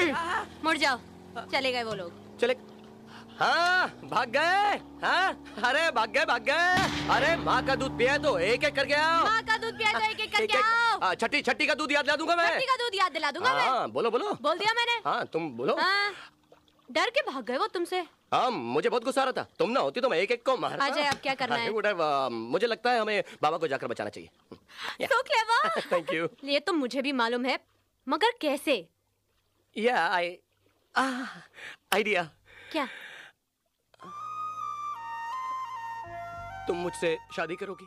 मुड़ जाओ चले गए वो लोग चले हाँ भाग गए हाँ अरे भाग गए भाग गए अरे माँ का दूध पिया तो एक एक करके आओ माँ का दूध पिया तो एक एक करके आओ छठी छठी का दूध याद दिला दूंगा मैं छठी का दूध याद दिला दूंगा मैं हाँ बोलो बोलो बोल दिया मैंने हाँ तुम बोलो हाँ, डर के भाग गए वो तुमसे हाँ मुझे बहुत गुस्सा रहा था तुम ना होती तो मैं एक एक को मारता जाए अब क्या करना है गुड मुझे लगता है हमें बाबा को जाकर बचाना चाहिए थैंक यू ये तो मुझे भी मालूम है मगर कैसे या आई आइडिया क्या तुम मुझसे शादी करोगी